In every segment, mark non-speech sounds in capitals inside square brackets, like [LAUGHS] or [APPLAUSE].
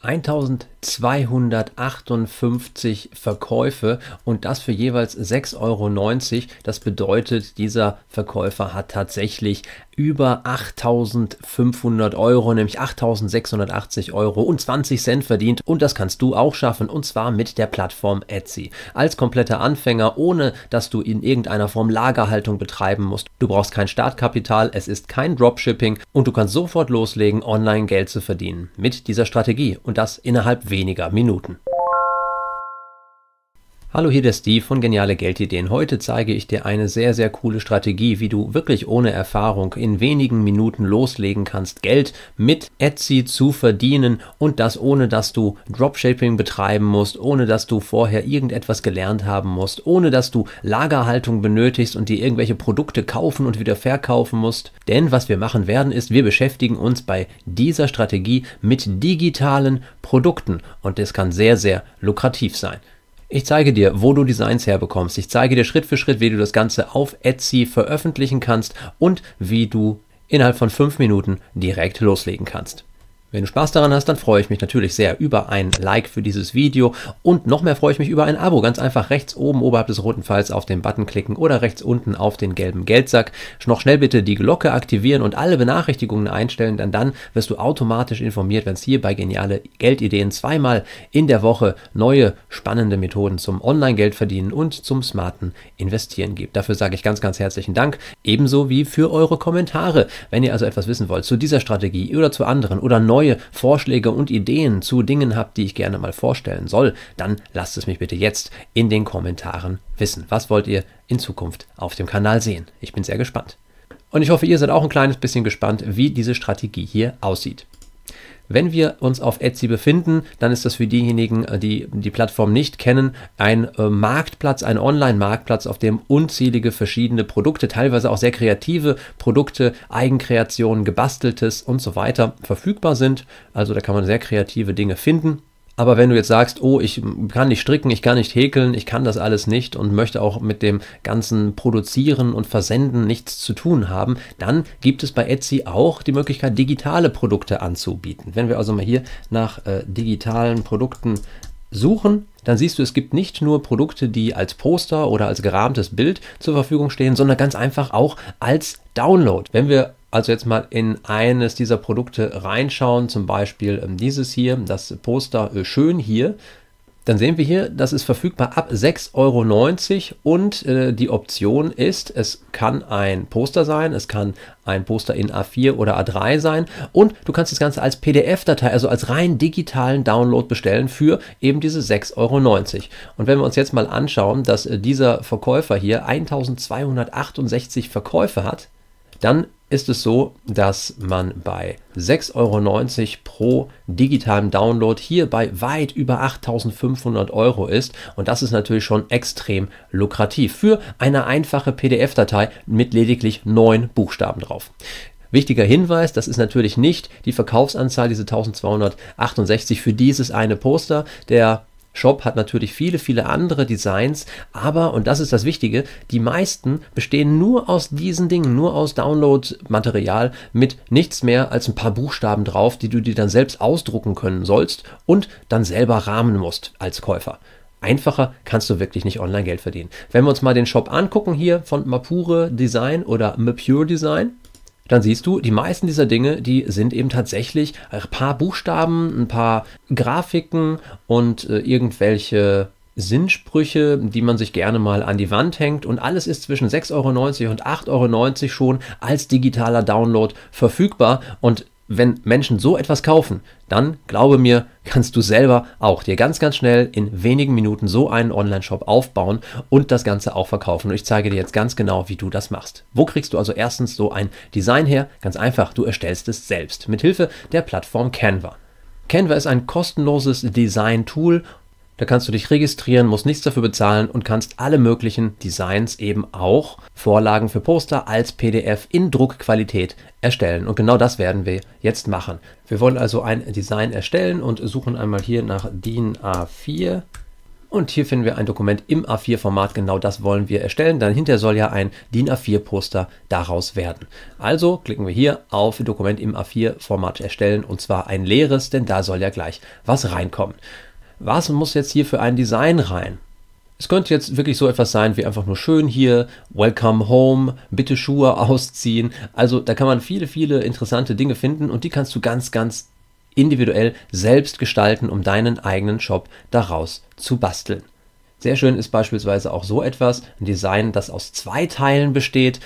1258 Verkäufe und das für jeweils 6,90 Euro. Das bedeutet, dieser Verkäufer hat tatsächlich über 8500 Euro, nämlich 8680 Euro und 20 Cent verdient. Und das kannst du auch schaffen und zwar mit der Plattform Etsy. Als kompletter Anfänger, ohne dass du in irgendeiner Form Lagerhaltung betreiben musst. Du brauchst kein Startkapital, es ist kein Dropshipping und du kannst sofort loslegen, online Geld zu verdienen mit dieser Strategie und das innerhalb weniger Minuten. Hallo, hier der Steve von Geniale Geldideen. Heute zeige ich dir eine sehr, sehr coole Strategie, wie du wirklich ohne Erfahrung in wenigen Minuten loslegen kannst, Geld mit Etsy zu verdienen und das ohne, dass du Dropshipping betreiben musst, ohne dass du vorher irgendetwas gelernt haben musst, ohne dass du Lagerhaltung benötigst und dir irgendwelche Produkte kaufen und wieder verkaufen musst. Denn was wir machen werden, ist, wir beschäftigen uns bei dieser Strategie mit digitalen Produkten und das kann sehr, sehr lukrativ sein. Ich zeige dir, wo du Designs herbekommst. Ich zeige dir Schritt für Schritt, wie du das Ganze auf Etsy veröffentlichen kannst und wie du innerhalb von fünf Minuten direkt loslegen kannst. Wenn du Spaß daran hast, dann freue ich mich natürlich sehr über ein Like für dieses Video und noch mehr freue ich mich über ein Abo. Ganz einfach rechts oben oberhalb des roten Pfeils auf den Button klicken oder rechts unten auf den gelben Geldsack. Noch schnell bitte die Glocke aktivieren und alle Benachrichtigungen einstellen, denn dann wirst du automatisch informiert, wenn es hier bei Geniale Geldideen zweimal in der Woche neue spannende Methoden zum Online-Geld verdienen und zum smarten Investieren gibt. Dafür sage ich ganz, ganz herzlichen Dank, ebenso wie für eure Kommentare. Wenn ihr also etwas wissen wollt zu dieser Strategie oder zu anderen oder neuen neue Vorschläge und Ideen zu Dingen habt, die ich gerne mal vorstellen soll, dann lasst es mich bitte jetzt in den Kommentaren wissen. Was wollt ihr in Zukunft auf dem Kanal sehen? Ich bin sehr gespannt. Und ich hoffe, ihr seid auch ein kleines bisschen gespannt, wie diese Strategie hier aussieht. Wenn wir uns auf Etsy befinden, dann ist das für diejenigen, äh, die die Plattform nicht kennen, ein äh, Marktplatz, ein Online-Marktplatz, auf dem unzählige verschiedene Produkte, teilweise auch sehr kreative Produkte, Eigenkreationen, gebasteltes und so weiter verfügbar sind. Also da kann man sehr kreative Dinge finden. Aber wenn du jetzt sagst, oh, ich kann nicht stricken, ich kann nicht häkeln, ich kann das alles nicht und möchte auch mit dem ganzen Produzieren und Versenden nichts zu tun haben, dann gibt es bei Etsy auch die Möglichkeit, digitale Produkte anzubieten. Wenn wir also mal hier nach äh, digitalen Produkten suchen, dann siehst du, es gibt nicht nur Produkte, die als Poster oder als gerahmtes Bild zur Verfügung stehen, sondern ganz einfach auch als Download. Wenn wir also jetzt mal in eines dieser Produkte reinschauen, zum Beispiel ähm, dieses hier, das Poster äh, Schön hier, dann sehen wir hier, das ist verfügbar ab 6,90 Euro und äh, die Option ist, es kann ein Poster sein, es kann ein Poster in A4 oder A3 sein und du kannst das Ganze als PDF-Datei, also als rein digitalen Download bestellen für eben diese 6,90 Euro. Und wenn wir uns jetzt mal anschauen, dass äh, dieser Verkäufer hier 1268 Verkäufe hat, dann ist es so, dass man bei 6,90 Euro pro digitalen Download hier bei weit über 8.500 Euro ist. Und das ist natürlich schon extrem lukrativ für eine einfache PDF-Datei mit lediglich neun Buchstaben drauf. Wichtiger Hinweis, das ist natürlich nicht die Verkaufsanzahl, diese 1268 für dieses eine Poster. Der Shop hat natürlich viele, viele andere Designs, aber, und das ist das Wichtige, die meisten bestehen nur aus diesen Dingen, nur aus Download-Material mit nichts mehr als ein paar Buchstaben drauf, die du dir dann selbst ausdrucken können sollst und dann selber rahmen musst als Käufer. Einfacher kannst du wirklich nicht online Geld verdienen. Wenn wir uns mal den Shop angucken hier von Mapure Design oder Mapure Design, dann siehst du, die meisten dieser Dinge, die sind eben tatsächlich ein paar Buchstaben, ein paar Grafiken und äh, irgendwelche Sinnsprüche, die man sich gerne mal an die Wand hängt und alles ist zwischen 6,90 Euro und 8,90 Euro schon als digitaler Download verfügbar und wenn Menschen so etwas kaufen, dann glaube mir, kannst du selber auch dir ganz, ganz schnell in wenigen Minuten so einen Online-Shop aufbauen und das Ganze auch verkaufen. Und ich zeige dir jetzt ganz genau, wie du das machst. Wo kriegst du also erstens so ein Design her? Ganz einfach, du erstellst es selbst mit Hilfe der Plattform Canva. Canva ist ein kostenloses Design-Tool da kannst du dich registrieren, musst nichts dafür bezahlen und kannst alle möglichen Designs eben auch Vorlagen für Poster als PDF in Druckqualität erstellen. Und genau das werden wir jetzt machen. Wir wollen also ein Design erstellen und suchen einmal hier nach DIN A4. Und hier finden wir ein Dokument im A4-Format. Genau das wollen wir erstellen. Dann hinterher soll ja ein DIN A4-Poster daraus werden. Also klicken wir hier auf Dokument im A4-Format erstellen und zwar ein leeres, denn da soll ja gleich was reinkommen was muss jetzt hier für ein Design rein? Es könnte jetzt wirklich so etwas sein wie einfach nur schön hier, welcome home, bitte Schuhe [LAUGHS] ausziehen. Also da kann man viele, viele interessante Dinge finden und die kannst du ganz, ganz individuell selbst gestalten, um deinen eigenen Shop daraus zu basteln. Sehr schön ist beispielsweise auch so etwas, ein Design, das aus zwei Teilen besteht,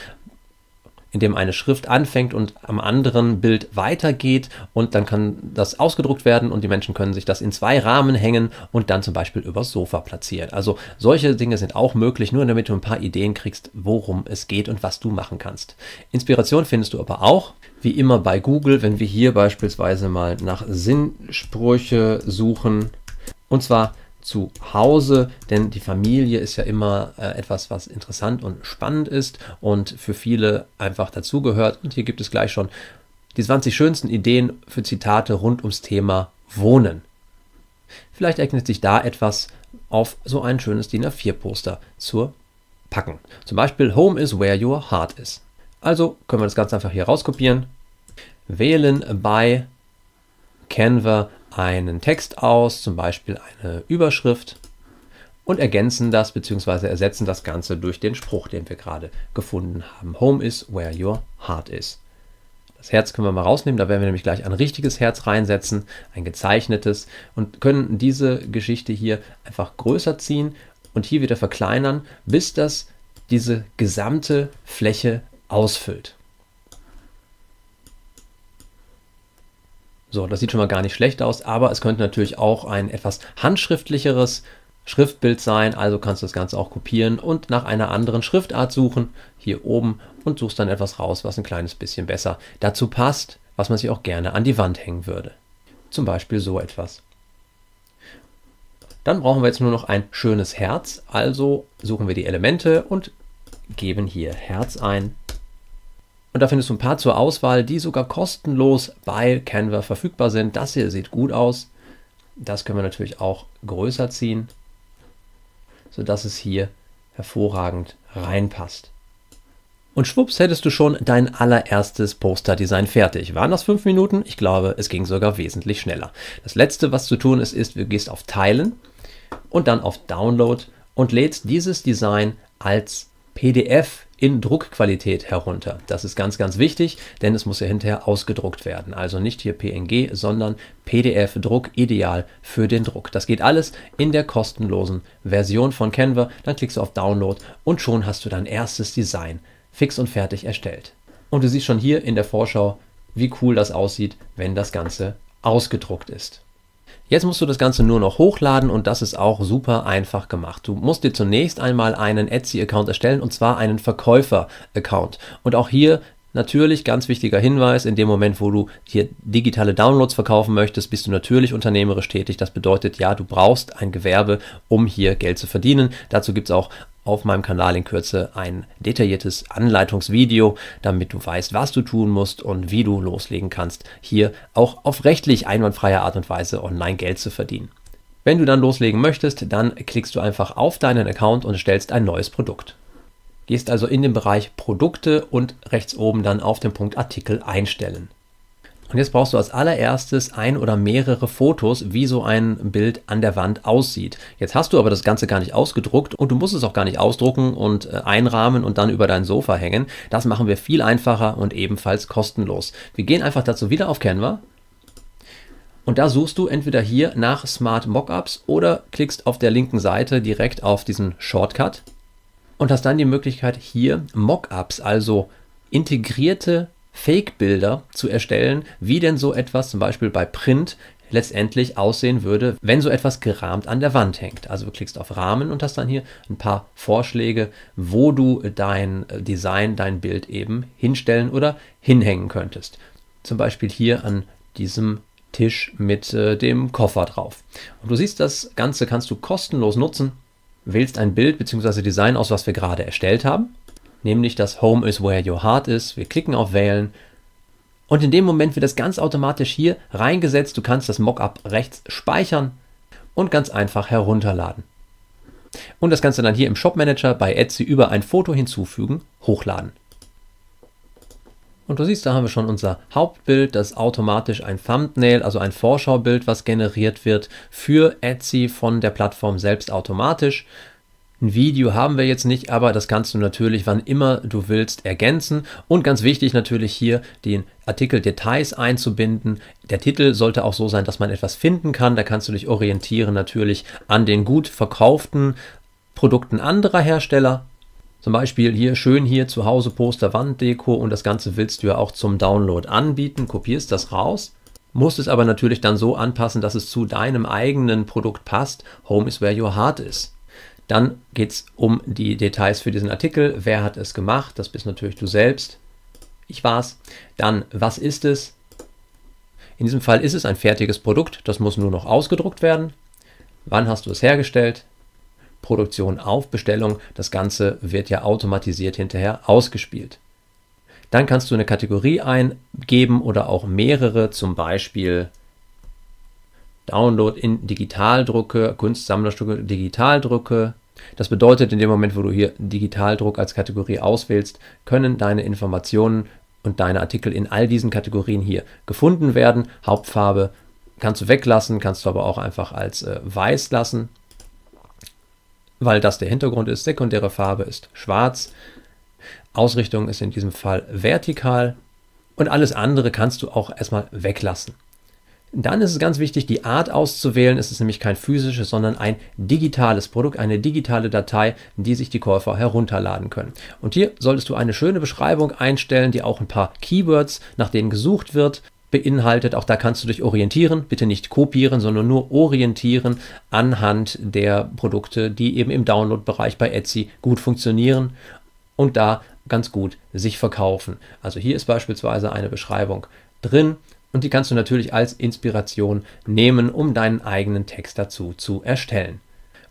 in dem eine Schrift anfängt und am anderen Bild weitergeht und dann kann das ausgedruckt werden und die Menschen können sich das in zwei Rahmen hängen und dann zum Beispiel übers Sofa platzieren. Also solche Dinge sind auch möglich, nur damit du ein paar Ideen kriegst, worum es geht und was du machen kannst. Inspiration findest du aber auch, wie immer bei Google, wenn wir hier beispielsweise mal nach Sinnsprüche suchen. Und zwar zu Hause, denn die Familie ist ja immer äh, etwas, was interessant und spannend ist und für viele einfach dazugehört. Und hier gibt es gleich schon die 20 schönsten Ideen für Zitate rund ums Thema Wohnen. Vielleicht eignet sich da etwas auf so ein schönes DIN A4-Poster zu Packen. Zum Beispiel Home is where your heart is. Also können wir das Ganze einfach hier rauskopieren. Wählen bei Canva einen Text aus, zum Beispiel eine Überschrift und ergänzen das bzw. ersetzen das Ganze durch den Spruch, den wir gerade gefunden haben. Home is where your heart is. Das Herz können wir mal rausnehmen, da werden wir nämlich gleich ein richtiges Herz reinsetzen, ein gezeichnetes und können diese Geschichte hier einfach größer ziehen und hier wieder verkleinern, bis das diese gesamte Fläche ausfüllt. So, das sieht schon mal gar nicht schlecht aus, aber es könnte natürlich auch ein etwas handschriftlicheres Schriftbild sein, also kannst du das Ganze auch kopieren und nach einer anderen Schriftart suchen, hier oben, und suchst dann etwas raus, was ein kleines bisschen besser dazu passt, was man sich auch gerne an die Wand hängen würde. Zum Beispiel so etwas. Dann brauchen wir jetzt nur noch ein schönes Herz, also suchen wir die Elemente und geben hier Herz ein und da findest du ein paar zur Auswahl, die sogar kostenlos bei Canva verfügbar sind. Das hier sieht gut aus. Das können wir natürlich auch größer ziehen, sodass es hier hervorragend reinpasst. Und schwupps hättest du schon dein allererstes Posterdesign fertig. Waren das fünf Minuten? Ich glaube, es ging sogar wesentlich schneller. Das letzte, was zu tun ist, ist, du gehst auf Teilen und dann auf Download und lädst dieses Design als PDF in Druckqualität herunter. Das ist ganz, ganz wichtig, denn es muss ja hinterher ausgedruckt werden. Also nicht hier PNG, sondern PDF-Druck, ideal für den Druck. Das geht alles in der kostenlosen Version von Canva. Dann klickst du auf Download und schon hast du dein erstes Design fix und fertig erstellt. Und du siehst schon hier in der Vorschau, wie cool das aussieht, wenn das Ganze ausgedruckt ist. Jetzt musst du das Ganze nur noch hochladen und das ist auch super einfach gemacht. Du musst dir zunächst einmal einen Etsy-Account erstellen und zwar einen Verkäufer-Account. Und auch hier Natürlich, ganz wichtiger Hinweis, in dem Moment, wo du hier digitale Downloads verkaufen möchtest, bist du natürlich unternehmerisch tätig. Das bedeutet, ja, du brauchst ein Gewerbe, um hier Geld zu verdienen. Dazu gibt es auch auf meinem Kanal in Kürze ein detailliertes Anleitungsvideo, damit du weißt, was du tun musst und wie du loslegen kannst, hier auch auf rechtlich einwandfreie Art und Weise online Geld zu verdienen. Wenn du dann loslegen möchtest, dann klickst du einfach auf deinen Account und stellst ein neues Produkt. Gehst also in den Bereich Produkte und rechts oben dann auf den Punkt Artikel einstellen. Und jetzt brauchst du als allererstes ein oder mehrere Fotos, wie so ein Bild an der Wand aussieht. Jetzt hast du aber das Ganze gar nicht ausgedruckt und du musst es auch gar nicht ausdrucken und äh, einrahmen und dann über dein Sofa hängen. Das machen wir viel einfacher und ebenfalls kostenlos. Wir gehen einfach dazu wieder auf Canva. Und da suchst du entweder hier nach Smart Mockups oder klickst auf der linken Seite direkt auf diesen Shortcut und hast dann die Möglichkeit hier Mockups, also integrierte Fake-Bilder zu erstellen, wie denn so etwas zum Beispiel bei Print letztendlich aussehen würde, wenn so etwas gerahmt an der Wand hängt. Also du klickst auf Rahmen und hast dann hier ein paar Vorschläge, wo du dein äh, Design, dein Bild eben hinstellen oder hinhängen könntest. Zum Beispiel hier an diesem Tisch mit äh, dem Koffer drauf. Und du siehst, das Ganze kannst du kostenlos nutzen, wählst ein Bild bzw. Design aus, was wir gerade erstellt haben nämlich das Home is where your heart is. Wir klicken auf Wählen und in dem Moment wird das ganz automatisch hier reingesetzt. Du kannst das Mockup rechts speichern und ganz einfach herunterladen. Und das kannst du dann hier im Shop Manager bei Etsy über ein Foto hinzufügen, hochladen. Und du siehst, da haben wir schon unser Hauptbild, das automatisch ein Thumbnail, also ein Vorschaubild, was generiert wird für Etsy von der Plattform selbst automatisch. Ein Video haben wir jetzt nicht, aber das kannst du natürlich wann immer du willst ergänzen. Und ganz wichtig natürlich hier den Artikel Details einzubinden. Der Titel sollte auch so sein, dass man etwas finden kann. Da kannst du dich orientieren natürlich an den gut verkauften Produkten anderer Hersteller. Zum Beispiel hier schön hier zu Hause Poster, Wanddeko und das Ganze willst du ja auch zum Download anbieten. Kopierst das raus musst es aber natürlich dann so anpassen, dass es zu deinem eigenen Produkt passt. Home is where your heart is. Dann geht es um die Details für diesen Artikel. Wer hat es gemacht? Das bist natürlich du selbst. Ich war's. Dann, was ist es? In diesem Fall ist es ein fertiges Produkt, das muss nur noch ausgedruckt werden. Wann hast du es hergestellt? Produktion auf Bestellung, das Ganze wird ja automatisiert hinterher ausgespielt. Dann kannst du eine Kategorie eingeben oder auch mehrere, zum Beispiel Download in Digitaldrucke, Kunstsammlerstücke, Digitaldrucke. Das bedeutet, in dem Moment, wo du hier Digitaldruck als Kategorie auswählst, können deine Informationen und deine Artikel in all diesen Kategorien hier gefunden werden. Hauptfarbe kannst du weglassen, kannst du aber auch einfach als äh, weiß lassen, weil das der Hintergrund ist. Sekundäre Farbe ist schwarz. Ausrichtung ist in diesem Fall vertikal. Und alles andere kannst du auch erstmal weglassen. Dann ist es ganz wichtig, die Art auszuwählen. Es ist nämlich kein physisches, sondern ein digitales Produkt, eine digitale Datei, die sich die Käufer herunterladen können. Und hier solltest du eine schöne Beschreibung einstellen, die auch ein paar Keywords, nach denen gesucht wird, beinhaltet. Auch da kannst du dich orientieren, bitte nicht kopieren, sondern nur orientieren anhand der Produkte, die eben im Download-Bereich bei Etsy gut funktionieren und da ganz gut sich verkaufen. Also hier ist beispielsweise eine Beschreibung drin. Und die kannst du natürlich als Inspiration nehmen, um deinen eigenen Text dazu zu erstellen.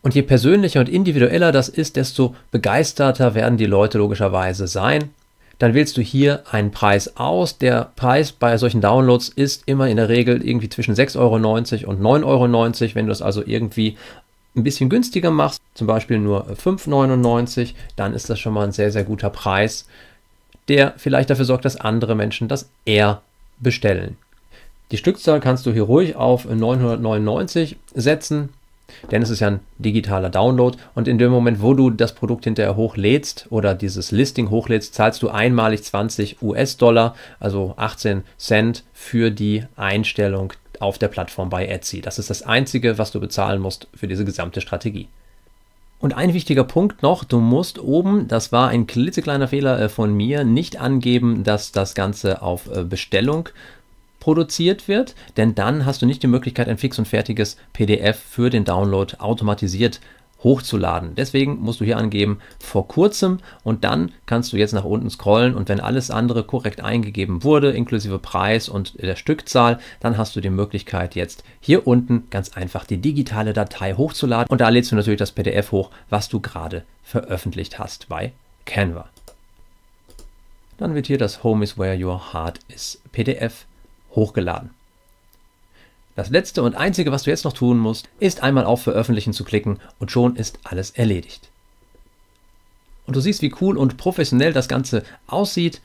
Und je persönlicher und individueller das ist, desto begeisterter werden die Leute logischerweise sein. Dann wählst du hier einen Preis aus. Der Preis bei solchen Downloads ist immer in der Regel irgendwie zwischen 6,90 Euro und 9,90 Euro. Wenn du das also irgendwie ein bisschen günstiger machst, zum Beispiel nur 5,99, Euro, dann ist das schon mal ein sehr, sehr guter Preis, der vielleicht dafür sorgt, dass andere Menschen das eher bestellen. Die Stückzahl kannst du hier ruhig auf 999 setzen, denn es ist ja ein digitaler Download und in dem Moment, wo du das Produkt hinterher hochlädst oder dieses Listing hochlädst, zahlst du einmalig 20 US-Dollar, also 18 Cent für die Einstellung auf der Plattform bei Etsy. Das ist das Einzige, was du bezahlen musst für diese gesamte Strategie. Und ein wichtiger Punkt noch, du musst oben, das war ein klitzekleiner Fehler äh, von mir, nicht angeben, dass das Ganze auf äh, Bestellung produziert wird, denn dann hast du nicht die Möglichkeit, ein fix und fertiges PDF für den Download automatisiert hochzuladen. Deswegen musst du hier angeben vor kurzem und dann kannst du jetzt nach unten scrollen und wenn alles andere korrekt eingegeben wurde, inklusive Preis und der Stückzahl, dann hast du die Möglichkeit jetzt hier unten ganz einfach die digitale Datei hochzuladen und da lädst du natürlich das PDF hoch, was du gerade veröffentlicht hast bei Canva. Dann wird hier das Home is where your heart is PDF hochgeladen. Das letzte und einzige, was du jetzt noch tun musst, ist einmal auf Veröffentlichen zu klicken und schon ist alles erledigt. Und du siehst, wie cool und professionell das Ganze aussieht.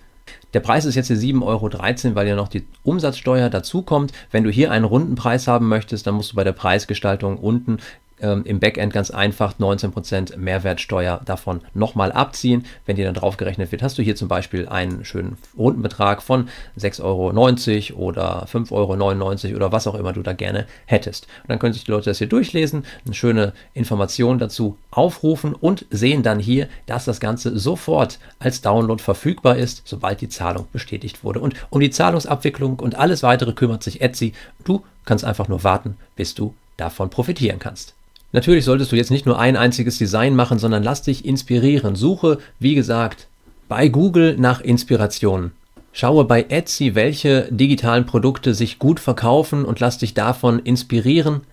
Der Preis ist jetzt hier 7,13 Euro, weil ja noch die Umsatzsteuer dazukommt. Wenn du hier einen runden Preis haben möchtest, dann musst du bei der Preisgestaltung unten ähm, im Backend ganz einfach 19% Mehrwertsteuer davon nochmal abziehen. Wenn dir dann drauf gerechnet wird, hast du hier zum Beispiel einen schönen Rundenbetrag von 6,90 Euro oder 5,99 Euro oder was auch immer du da gerne hättest. Und dann können sich die Leute das hier durchlesen, eine schöne Information dazu aufrufen und sehen dann hier, dass das Ganze sofort als Download verfügbar ist, sobald die Zahlung bestätigt wurde. Und um die Zahlungsabwicklung und alles weitere kümmert sich Etsy. Du kannst einfach nur warten, bis du davon profitieren kannst. Natürlich solltest du jetzt nicht nur ein einziges Design machen, sondern lass dich inspirieren. Suche, wie gesagt, bei Google nach Inspirationen. Schaue bei Etsy, welche digitalen Produkte sich gut verkaufen und lass dich davon inspirieren.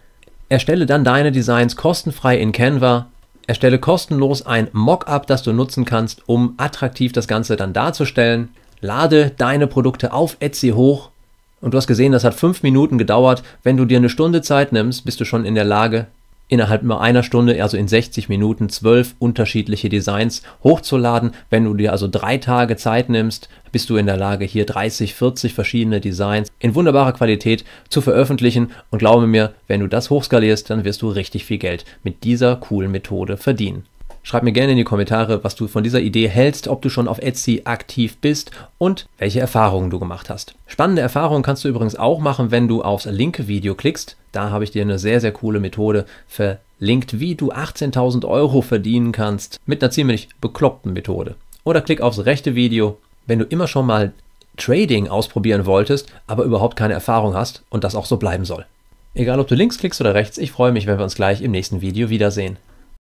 Erstelle dann deine Designs kostenfrei in Canva. Erstelle kostenlos ein Mockup, das du nutzen kannst, um attraktiv das Ganze dann darzustellen. Lade deine Produkte auf Etsy hoch. Und du hast gesehen, das hat fünf Minuten gedauert. Wenn du dir eine Stunde Zeit nimmst, bist du schon in der Lage, innerhalb nur einer Stunde, also in 60 Minuten, zwölf unterschiedliche Designs hochzuladen. Wenn du dir also drei Tage Zeit nimmst, bist du in der Lage, hier 30, 40 verschiedene Designs in wunderbarer Qualität zu veröffentlichen. Und glaube mir, wenn du das hochskalierst, dann wirst du richtig viel Geld mit dieser coolen Methode verdienen. Schreib mir gerne in die Kommentare, was du von dieser Idee hältst, ob du schon auf Etsy aktiv bist und welche Erfahrungen du gemacht hast. Spannende Erfahrungen kannst du übrigens auch machen, wenn du aufs linke Video klickst. Da habe ich dir eine sehr, sehr coole Methode verlinkt, wie du 18.000 Euro verdienen kannst mit einer ziemlich bekloppten Methode. Oder klick aufs rechte Video, wenn du immer schon mal Trading ausprobieren wolltest, aber überhaupt keine Erfahrung hast und das auch so bleiben soll. Egal ob du links klickst oder rechts, ich freue mich, wenn wir uns gleich im nächsten Video wiedersehen.